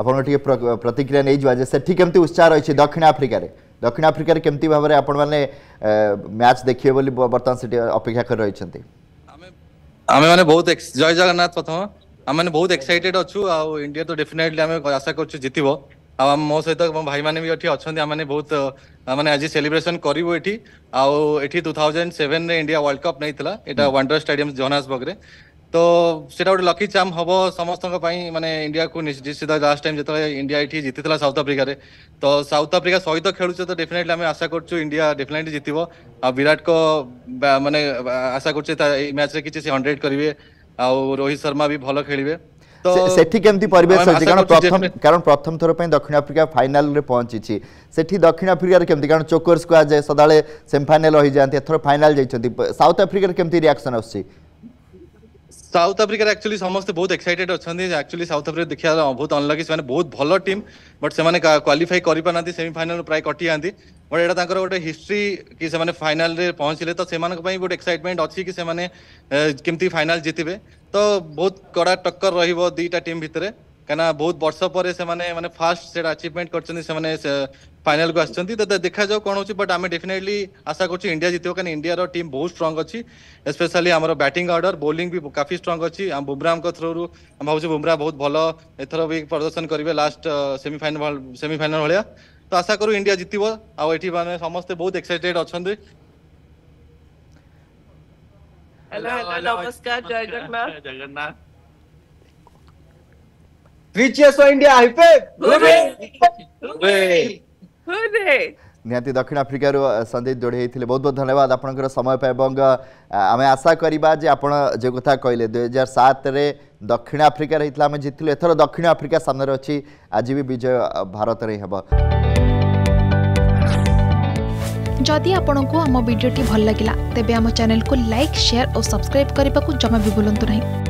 আপনার টিকি প্রতিক্রিয়া নিয়ে যা যে সেটি কেমতি উৎসাহ রয়েছে দক্ষিণ আফ্রিকার দক্ষিণ আফ্রিকার কেমতি ভাবে আপনার ম্যাচ দেখবে বলে বর্তমান সেটি অপেক্ষা করে রয়েছেন আমি মানে বহুত জয় জগন্নাথ প্রথম আমি মানে বহুত এক্সাইটেড অছু আউ ইন্ডিয়া তো ডেফিনেটলি আমি আশা করছু জিতিব ଆଉ ଆମ ମୋ ସହିତ ମୋ ଭାଇମାନେ ବି ଏଠି ଅଛନ୍ତି ଆମମାନେ ବହୁତ ମାନେ ଆଜି ସେଲିବ୍ରେସନ କରିବୁ ଏଠି ଆଉ ଏଠି ଟୁ ଥାଉଜେଣ୍ଡ ସେଭେନରେ ଇଣ୍ଡିଆ ୱାର୍ଲଡ କପ୍ ନେଇଥିଲା ଏଇଟା ୱାଣ୍ଡର ଷ୍ଟାଡିୟମ ଜୋହାନ୍ସବର୍ଗରେ ତ ସେଇଟା ଗୋଟେ ଲକି ଚାମ୍ ହବ ସମସ୍ତଙ୍କ ପାଇଁ ମାନେ ଇଣ୍ଡିଆକୁ ନିଶ୍ଚିତ ଲାଷ୍ଟ ଟାଇମ୍ ଯେତେବେଳେ ଇଣ୍ଡିଆ ଏଠି ଜିତିଥିଲା ସାଉଥ ଆଫ୍ରିକାରେ ତ ସାଉଥ ଆଫ୍ରିକା ସହିତ ଖେଳୁଛୁ ତ ଡେଫିନେଟଲି ଆମେ ଆଶା କରୁଛୁ ଇଣ୍ଡିଆ ଡେଫିନେଟଲି ଜିତିବ ଆଉ ବିରାଟଙ୍କ ମାନେ ଆଶା କରୁଛେ ଏଇ ମ୍ୟାଚ୍ରେ କିଛି ସେ ହଣ୍ଡ୍ରେଡ୍ କରିବେ ଆଉ ରୋହିତ ଶର୍ମା ବି ଭଲ ଖେଳିବେ ସେଠି କେମିତି ପରିବେଶ ଅଛି କାରଣ ପ୍ରଥମ କାରଣ ପ୍ରଥମ ଥର ପାଇଁ ଦକ୍ଷିଣ ଆଫ୍ରିକା ଫାଇନାଲରେ ପହଞ୍ଚିଛି ସେଠି ଦକ୍ଷିଣ ଆଫ୍ରିକାରେ କେମିତି କାରଣ ଚୋକର୍ସ କୁହାଯାଏ ସଦାବେଳେ ସେମିଫାଇନାଲ ରହିଯାଆନ୍ତି ଏଥର ଫାଇନାଲ ଯାଇଛନ୍ତି ସାଉଥ ଆଫ୍ରିକାରେ କେମିତି ରିଆକ୍ସନ ଆସୁଛି সাউথ আফ্রিকার একচুয়ালি সমস্তে বহুত এক্সাইটেড অনেক একচুয়ালি সাউথ আফ্রিকা দেখা বহুত অনলাকি সে বহুত ভাল টিম বট সে কোয়ালিফাই করে পারা সেমিফাইনাল প্রায় কটি যাতে বট এটা তাঁর গোটে হিস্ট্রি কি সে ফাইনাল পৌঁছলে তো সে গোটে এক্সাইটমেন্ট অছি কি সে কেমতি ফাইনাল জিতবে তো বহুত কড়া টক্কর রহব দুইটা টিম ভিতরে କାହିଁକିନା ବହୁତ ବର୍ଷ ପରେ ସେମାନେ ମାନେ ଫାଷ୍ଟ ସେଟା ଆଚିଭମେଣ୍ଟ କରିଛନ୍ତି ସେମାନେ ଫାଇନାଲକୁ ଆସିଛନ୍ତି ତ ଦେଖାଯାଉ କ'ଣ ହେଉଛି ବଟ୍ ଆମେ ଡେଫିନେଟଲି ଆଶା କରୁଛୁ ଇଣ୍ଡିଆ ଜିତିବ କାରଣ ଇଣ୍ଡିଆର ଟିମ୍ ବହୁତ ଷ୍ଟ୍ରଙ୍ଗ ଅଛି ଏସ୍ପେଶାଲି ଆମର ବ୍ୟାଟିଂ ଅର୍ଡର ବୋଲିଂ ବି କାଫି ଷ୍ଟ୍ରଙ୍ଗ ଅଛି ଆମ ବୁମ୍ରାଙ୍କ ଥ୍ରୋରୁ ଆମେ ଭାବୁଛୁ ବୁମ୍ରା ବହୁତ ଭଲ ଏଥର ବି ପ୍ରଦର୍ଶନ କରିବେ ଲାଷ୍ଟ ସେମିଫାଇନାଲ ସେମିଫାଇନାଲ ଭଳିଆ ତ ଆଶା କରୁ ଇଣ୍ଡିଆ ଜିତିବ ଆଉ ଏଠି ମାନେ ସମସ୍ତେ ବହୁତ ଏକ୍ସାଇଟେଡ୍ ଅଛନ୍ତି हेलो हेलो नमस्कार जय जगन्नाथ जगन्नाथ दक्षिण आफ्रिकार संदीप जोड़े बहुत बहुत धन्यवाद आप समय आम आशा करवा आप जो कथा कहले दुईार सात रे दक्षिण आफ्रिकार होता आम जीत एथर दक्षिण आफ्रिका सामने अच्छी आज भी विजय भारत रे हम जदि आपंक आम भिडी भल लगा तेब चेल को लाइक सेयार और सब्सक्राइब करने को जमा भी बुलां नहीं